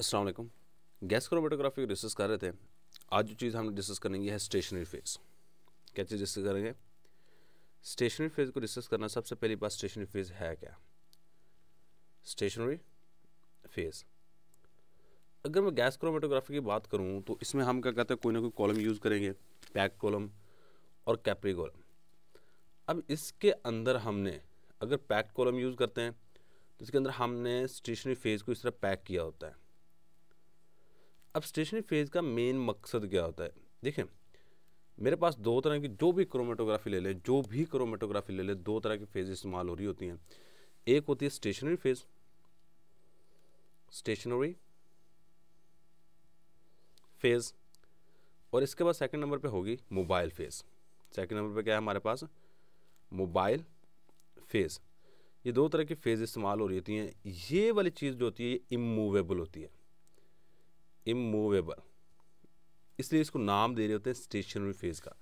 अस्सलाम वालेकुम gas chromatography discuss कर रहे थे आज जो चीज़ हम डिस्कस करेंगे है स्टेशनरी फेज़ क्या चीज़ डिस्कस करेंगे स्टेशनरी फेज़ को डिस्कस करना सबसे पहली बात स्टेशनरी फेज़ है क्या स्टेशनरी फेज़ अगर मैं गैस क्रोमेटोग्राफी की बात करूँ तो इसमें हम क्या कहते हैं कोई ना कोई कॉलम यूज़ करेंगे पैक कॉलम और कैपरी कॉलम अब इसके अंदर हमने अगर पैक कॉलम यूज़ करते हैं तो इसके अंदर हमने स्टेशनरी फेज़ को इस तरह पैक किया होता है अब स्टेशनरी फेज का मेन मकसद क्या होता है देखें मेरे पास दो तरह की जो भी क्रोमेटोग्राफी ले लें जो भी क्रोमेटोग्राफी ले लें दो तरह की फेज इस्तेमाल हो रही होती हैं एक होती है स्टेशनरी फेज स्टेशनरी फेज और इसके बाद सेकंड नंबर पे होगी मोबाइल फेज सेकंड नंबर पे क्या है हमारे पास मोबाइल फेज ये दो तरह की फेज इस्तेमाल हो रही होती हैं ये वाली चीज़ जो होती है ये इमूवेबल होती है इमूवेबल इसलिए इसको नाम दे रहे होते हैं स्टेशनरी फेज़ का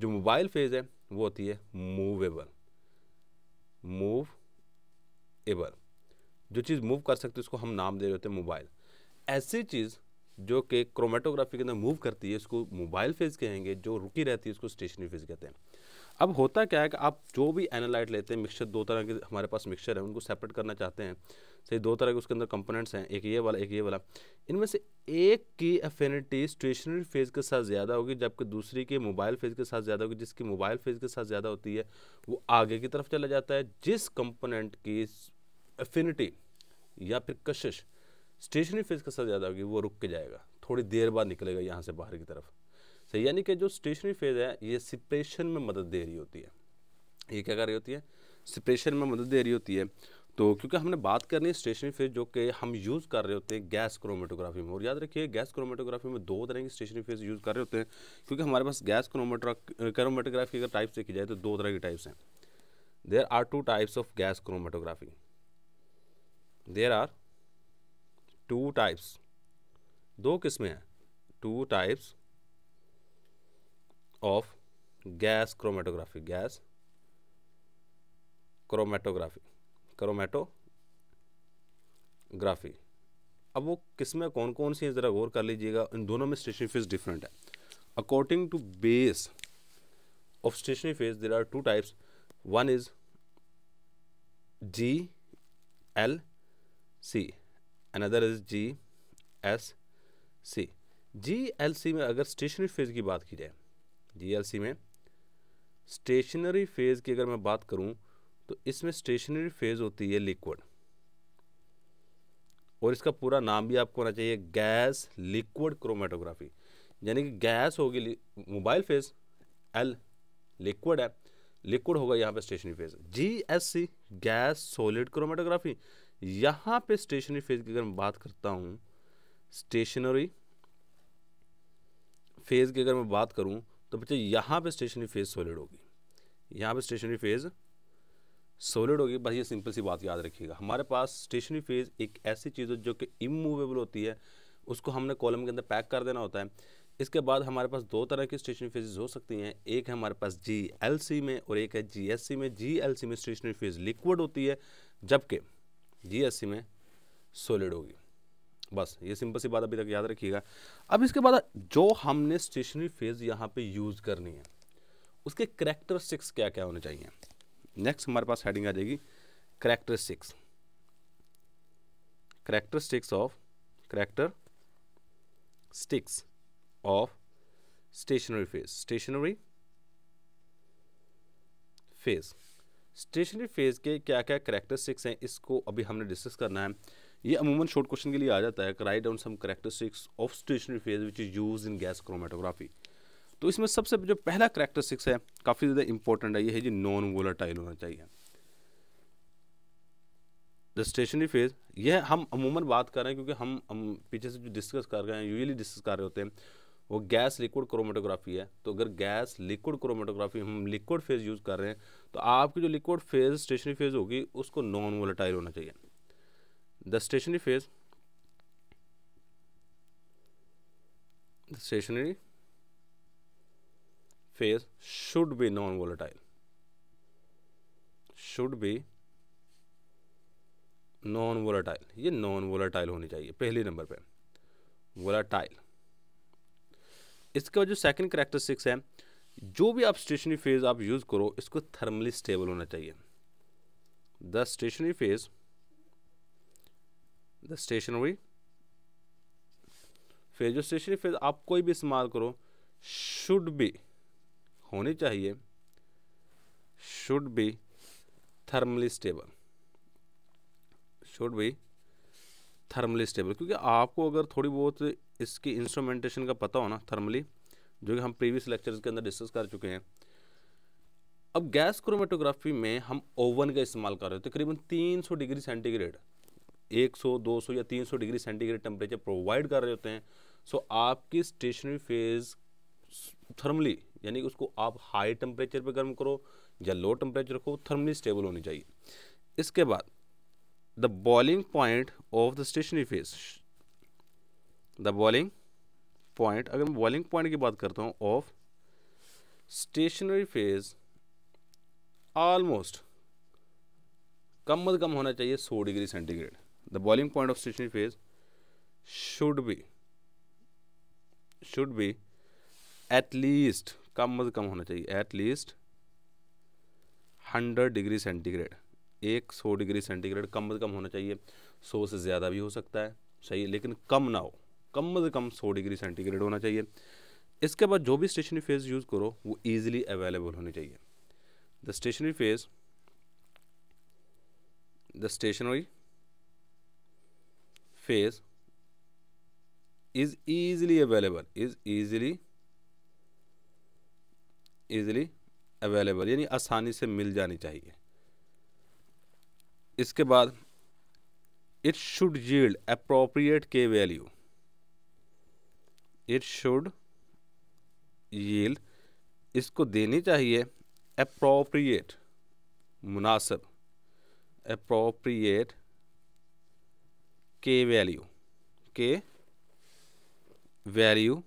जो मोबाइल फेज़ है वो होती है मूवेबल मूव एबल जो चीज़ मूव कर सकती है उसको हम नाम दे रहे होते हैं मोबाइल ऐसी चीज़ जो कि क्रोमेटोग्राफी के अंदर मूव करती है उसको मोबाइल फेज़ कहेंगे जो रुकी रहती है उसको स्टेशनरी फेज़ कहते हैं अब होता क्या है कि आप जो भी एनालाइट लेते हैं मिक्सचर दो तरह के हमारे पास मिक्सचर है उनको सेपरेट करना चाहते हैं सही दो तरह के उसके अंदर कंपोनेंट्स हैं एक ये वाला एक ये वाला इनमें से एक की अफिनिटी स्टेशनरी फेज़ के साथ ज़्यादा होगी जबकि दूसरी की मोबाइल फेज़ के साथ ज़्यादा होगी जिसकी मोबाइल फेज़ के साथ ज़्यादा होती है वो आगे की तरफ चला जाता है जिस कंपोनेंट की अफिनिटी या फिर कशिश स्टेशनरी फेज़ के साथ ज़्यादा होगी वो रुक के जाएगा थोड़ी देर बाद निकलेगा यहाँ से बाहर की तरफ सही यानी कि जो स्टेशनरी फेज़ है ये सिप्रेशन में मदद दे रही होती है ये क्या कर रही होती है सिपरेशन में मदद दे रही होती है तो क्योंकि हमने बात करनी है स्टेशनरी फेज जो कि हम यूज़ कर रहे होते हैं गैस क्रोमेटोग्राफी में और याद रखिए गैस क्रोमेटोग्राफी में दो तरह की स्टेशनरी फेज यूज़ कर रहे होते हैं क्योंकि हमारे पास गैस क्रोमेटो क्रोमेटोग्राफी अगर टाइप्स देखी जाए तो दो तरह की टाइप्स हैं there are two types of gas chromatography there are two types दो किस्में हैं two types of gas chromatography gas chromatography chromatography अब वो किस्में कौन कौन सी ज़रा गौर कर लीजिएगा इन दोनों में स्टेशनरी फेज डिफरेंट है according to base of stationary phase there are two types one is G L C another is G S C G L C में अगर स्टेशनरी फेज़ की बात की जाए जी एल सी में स्टेशनरी फेज़ की अगर मैं बात करूं तो इसमें स्टेशनरी फेज होती है लिक्विड और इसका पूरा नाम भी आपको होना चाहिए गैस लिक्विड क्रोमेटोग्राफी यानी कि गैस होगी मोबाइल फेज एल लिक्विड है लिक्विड होगा यहाँ पे stationary phase G S C gas solid chromatography यहाँ पे स्टेशनरी फेज की अगर मैं बात करता हूँ स्टेशनरी फेज की अगर मैं बात करूँ तो बच्चे यहाँ पे स्टेशनरी फेज सॉलिड होगी यहाँ पे स्टेशनरी फेज सॉलिड होगी बस ये सिंपल सी बात याद रखिएगा हमारे पास स्टेशनरी फेज एक ऐसी चीज़ जो कि इमूवेबल होती है उसको हमने कॉलम के अंदर पैक कर देना होता है इसके बाद हमारे पास दो तरह की स्टेशनरी फेजेस हो सकती हैं एक है हमारे पास जी एल सी में और एक है जी एस सी में जी एल सी में स्टेशनरी फेज लिक्विड होती है जबकि जी एस सी में सॉलिड होगी बस ये सिंपल सी बात अभी तक याद रखिएगा अब इसके बाद जो हमने स्टेशनरी फेज यहाँ पे यूज़ करनी है उसके करैक्टरिस्टिक्स क्या क्या होने चाहिए नेक्स्ट हमारे पास हेडिंग आ जाएगी characteristics characteristics of characteristics of stationary phase stationary phase stationary phase के क्या क्या करेक्टरिस्टिक्स हैं इसको अभी हमने डिस्कस करना है ये अमूमन शॉर्ट क्वेश्चन के लिए आ जाता है write down some characteristics of stationary phase which is use in gas chromatography तो इसमें सबसे जो पहला करेक्टरिस्टिक्स है काफ़ी ज़्यादा इंपॉर्टेंट है ये है जी नॉन वोलाटाइल होना चाहिए द स्टेशनरी फेज यह हम अमूमन बात कर रहे हैं क्योंकि हम, हम पीछे से जो डिस्कस कर रहे हैं यूजली डिस्कस कर रहे होते हैं वो गैस लिक्विड क्रोमेटोग्राफी है तो अगर गैस लिक्विड क्रोमेटोग्राफी हम लिक्विड फेज़ यूज़ कर रहे हैं तो आपकी जो लिक्विड फेज़ स्टेशनरी फेज़ होगी उसको नॉन वोलाटाइल होना चाहिए the stationary phase stationary phase should be non volatile should be non volatile ये नॉन वोलाटाइल होनी चाहिए पहले नंबर पे वोलाटाइल इसके बाद जो सेकंड करेक्टरिस्टिक्स है जो भी आप स्टेशनरी फेज आप यूज़ करो इसको थर्मली स्टेबल होना चाहिए the stationary phase the stationary phase जो स्टेशनरी फेज आप कोई भी इस्तेमाल करो शुड बी होनी चाहिए should be thermally stable should be thermally stable क्योंकि आपको अगर थोड़ी बहुत इसकी इंस्ट्रूमेंटेशन का पता हो ना थर्मली जो कि हम प्रीवियस लेक्चर्स के अंदर डिस्कस कर चुके हैं अब गैस क्रोमेटोग्राफी में हम ओवन का इस्तेमाल कर रहे हैं तकरीबन तीन सौ डिग्री सेंटीग्रेड 100, 200 या 300 डिग्री सेंटीग्रेड टेम्परेचर प्रोवाइड कर रहे होते हैं सो आपकी स्टेशनरी फेज थर्मली यानी कि उसको आप हाई टेम्परेचर पर गर्म करो या लो टेम्परेचर रखो थर्मली स्टेबल होनी चाहिए इसके बाद the boiling point of the stationary phase the boiling point अगर मैं बॉइलिंग पॉइंट की बात करता हूँ ऑफ स्टेशनरी फेज ऑलमोस्ट कम अज कम होना चाहिए सौ degree centigrade the boiling point of stationary phase should be should be at least कम अज कम होना चाहिए at least hundred degree centigrade एक सौ डिग्री सेंटीग्रेड कम अज कम होना चाहिए सौ से ज़्यादा भी हो सकता है सही लेकिन कम ना हो कम अज कम सौ डिग्री सेंटीग्रेड होना चाहिए इसके बाद जो भी स्टेशनरी फेज़ यूज़ करो वो ईजिली अवेलेबल होनी चाहिए the stationary phase the stationary phase is easily available is easily easily available यानी आसानी से मिल जानी चाहिए इसके बाद it should yield appropriate K value it should yield इसको देनी चाहिए अप्रोप्रिएट मुनासिब appropriate K value K value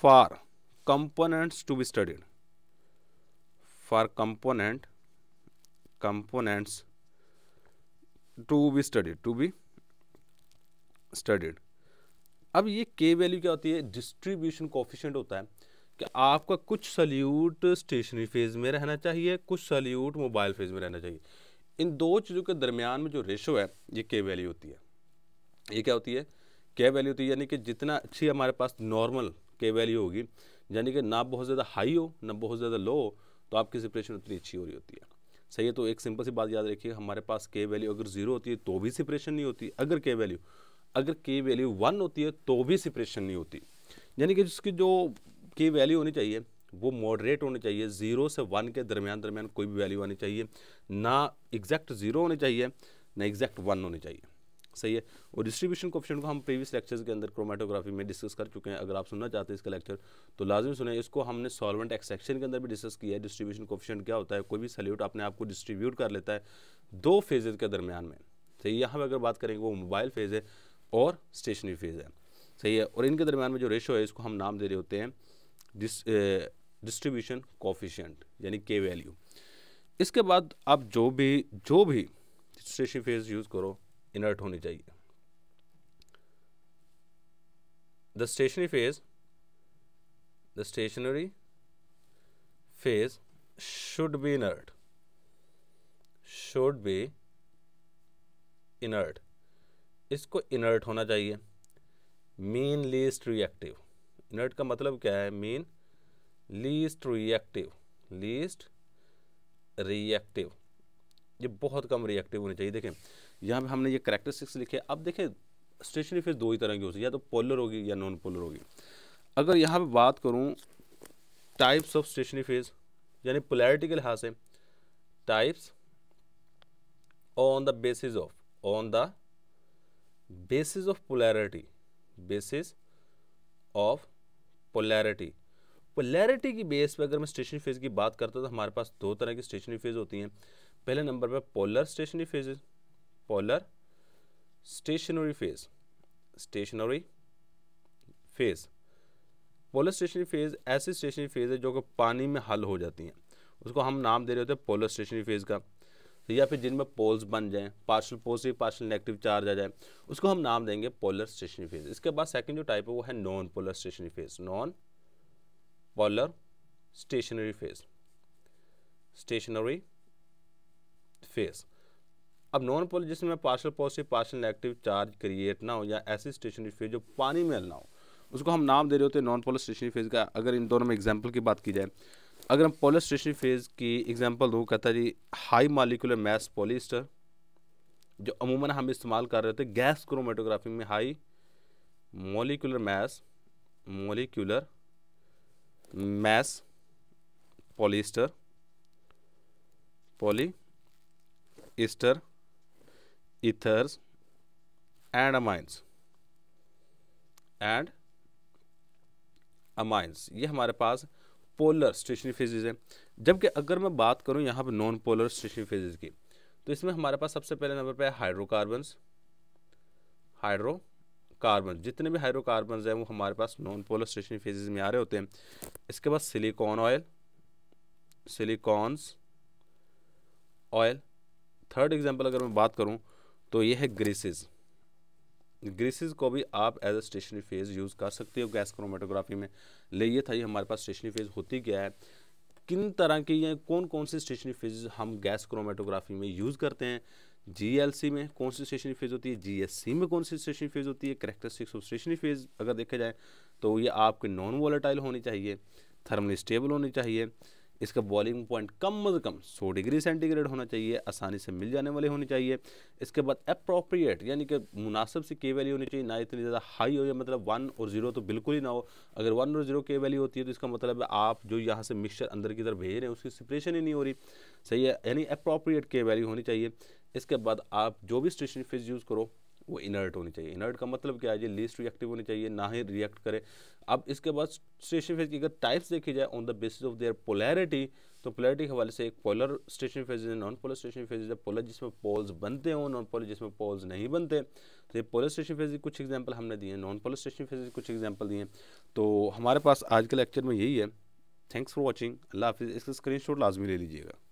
for components to be studied for component components to be studied to be studied अब ये के वैल्यू क्या होती है डिस्ट्रीब्यूशन कोफिशेंट होता है कि आपका कुछ सल्यूट स्टेशनरी फेज में रहना चाहिए कुछ सल्यूट मोबाइल फेज में रहना चाहिए इन दो चीज़ों के दरमियान में जो रेशो है ये के वैल्यू होती है ये क्या होती है के वैल्यू होती है यानी कि जितना अच्छी हमारे पास नॉर्मल के वैल्यू होगी यानी कि ना बहुत ज़्यादा हाई हो ना बहुत ज़्यादा लो हो तो आपकी सेपरेशन उतनी अच्छी हो रही होती है सही है तो एक सिंपल सी बात याद रखिए हमारे पास के वैल्यू अगर जीरो होती है तो भी सेपरेशन नहीं होती अगर के वैल्यू अगर के वैल्यू वन होती है तो भी सेपरेशन नहीं होती यानी कि जिसकी जो के वैल्यू होनी चाहिए वो मॉडरेट होनी चाहिए ज़ीरो से वन के दरमियान दरमियान कोई भी वैल्यू आनी चाहिए ना एग्जैक्ट ज़ीरो होनी चाहिए ना एग्जैक्ट वन होनी चाहिए सही है और डिस्ट्रीब्यूशन क्वेश्चन को हम प्रीवियस लेक्चर्स के अंदर क्रोमेटोग्राफी में डिस्कस कर चुके हैं अगर आप सुनना चाहते हैं इसका लेक्चर तो लाजमी सुने इसको हमने सॉल्वेंट एक्सेक्शन के अंदर भी डिस्कस किया है डिस्ट्रीब्यूशन क्वेश्चन क्या होता है कोई भी सल्यूट अपने आप को डिस्ट्रीब्यूट कर लेता है दो फेजेज के दरमियान में सही है यहाँ पर अगर बात करेंगे वो मोबाइल फेज़ है और स्टेशनरी फेज़ है सही है और इनके दरमियान में जो रेशो है इसको हम नाम दे रहे होते हैं डिस्ट्रीब्यूशन कॉफिशेंट यानी के वैल्यू इसके बाद आप जो भी जो भी स्टेशनरी फेज़ यूज़ करो इनर्ट होनी चाहिए the stationary phase the stationary phase should be inert should be inert इसको इनर्ट होना चाहिए मीन लीस्ट रिएक्टिव इनर्ट का मतलब क्या है mean least reactive least reactive ये बहुत कम रिएक्टिव होनी चाहिए देखें यहाँ पे हमने ये करेक्टरिस्टिक्स लिखे अब देखें स्टेशनरी फेज दो ही तरह की हो सकती है या तो पोलर होगी या नॉन पोलर होगी अगर यहाँ पे बात करूँ टाइप्स ऑफ स्टेशनरी फेज यानी पोलैरिटी के लिहाज से types on the basis of on the basis of polarity basis of polarity polarity की बेस पर अगर मैं स्टेशनरी फेज की बात करता हूँ तो हमारे पास दो तरह की स्टेशनरी फेज होती हैं पहले नंबर पर polar stationary phases polar stationary phase stationary phase polar stationary phase ऐसी स्टेशनरी फेज़ है जो कि पानी में हल हो जाती हैं उसको हम नाम दे रहे होते हैं पोलर स्टेशनरी फेज़ का तो या फिर जिनमें पोल्स बन जाएं partial positive partial negative charge आ जाए उसको हम नाम देंगे पोलर स्टेशनरी फेज़ इसके बाद सेकंड जो टाइप है वो है non polar stationary phase non polar stationary phase stationary phase अब नॉन पोल जिसमें partial positive partial negative charge create ना हो या ऐसी स्टेशनरी फेज जो पानी में ना हो उसको हम नाम दे रहे होते हैं नॉन पोलर स्टेशनरी फेज का अगर इन दोनों में एग्जाम्पल की बात की जाए अगर हम पोलर स्टेशनरी फेज की एग्जाम्पल दूँ कहता जी हाई मालिकुलर मैस पॉलिस्टर जो अमूमन हम इस्तेमाल कर रहे होते हैं गैस क्रोमेटोग्राफी में high molecular mass molecular mass polyester poly ester ethers and amines and amines ये हमारे पास पोलर स्टेशनरी phases हैं जबकि अगर मैं बात करूँ यहाँ पर नॉन पोलर स्टेशनरी phases की तो इसमें हमारे पास सबसे पहले नंबर पर है हाइड्रोकार्बन्स hydro कार्बन जितने भी हाइड्रोकार्बन हैं वो हमारे पास नॉन पोलर स्टेशनरी फेजेज में आ रहे होते हैं इसके बाद silicone oil silicones oil third example अगर मैं बात करूं तो ये है ग्रीसेस ग्रीसेस को भी आप as a stationary phase use कर सकते हो गैस क्रोमेटोग्राफी में ले ये था ये हमारे पास स्टेशनरी फेज होती क्या है किन तरह की ये कौन कौन सी स्टेशनरी फेज हम गैस क्रोमेटोग्राफी में यूज़ करते हैं जीएलसी में कौन सी स्टेशनरी फेज होती है जीएससी में कौन सी स्टेशनरी फेज होती है करेक्टरिस्टिक्स ऑफ स्टेशनरी फेज अगर देखा जाए तो ये आपके नॉन वॉलेटाइल होनी चाहिए थर्मली स्टेबल होनी चाहिए इसका बॉइलिंग पॉइंट कम अज़ कम 100 डिग्री सेंटीग्रेड होना चाहिए आसानी से मिल जाने वाले होने चाहिए इसके बाद अप्रोप्रिएट यानी कि मुनासिब सी के वैल्यू होनी चाहिए ना इतनी ज़्यादा हाई हो या मतलब वन और ज़ीरो तो बिल्कुल ही ना हो अगर वन और ज़ीरो के वैल्यू होती है तो इसका मतलब आप जो यहाँ से मिक्सचर अंदर की तरफ भेज रहे हैं उसकी सेपरेशन ही नहीं हो रही सही है यानी अप्रोप्रिएट के वैल्यू होनी चाहिए इसके बाद आप जो भी स्टेशन फिज यूज़ करो वो इनर्ट होनी चाहिए इनर्ट का मतलब क्या है जी लीस्ट रिएक्टिव होनी चाहिए ना ही रिएक्ट करे अब इसके बाद स्टेशन फेज की अगर टाइप्स देखी जाए on the basis of their polarity तो पोलैरिटी के हवाले से एक polar station phase non polar station phase polar जिसमें पोल्स बनते हों नॉन पोलर जिसमें पोल्स नहीं बनते तो ये पोलर स्टेशन फेज कुछ एग्जाम्पल हमने दिए नॉन पोलर स्टेशन फेज कुछ एग्जाम्पल दिए तो हमारे पास आज के लेक्चर में यही है थैंक्स फॉर वॉचिंग अल्लाह हाफिज़ इसका स्क्रीन शॉट लाजमी ले लीजिएगा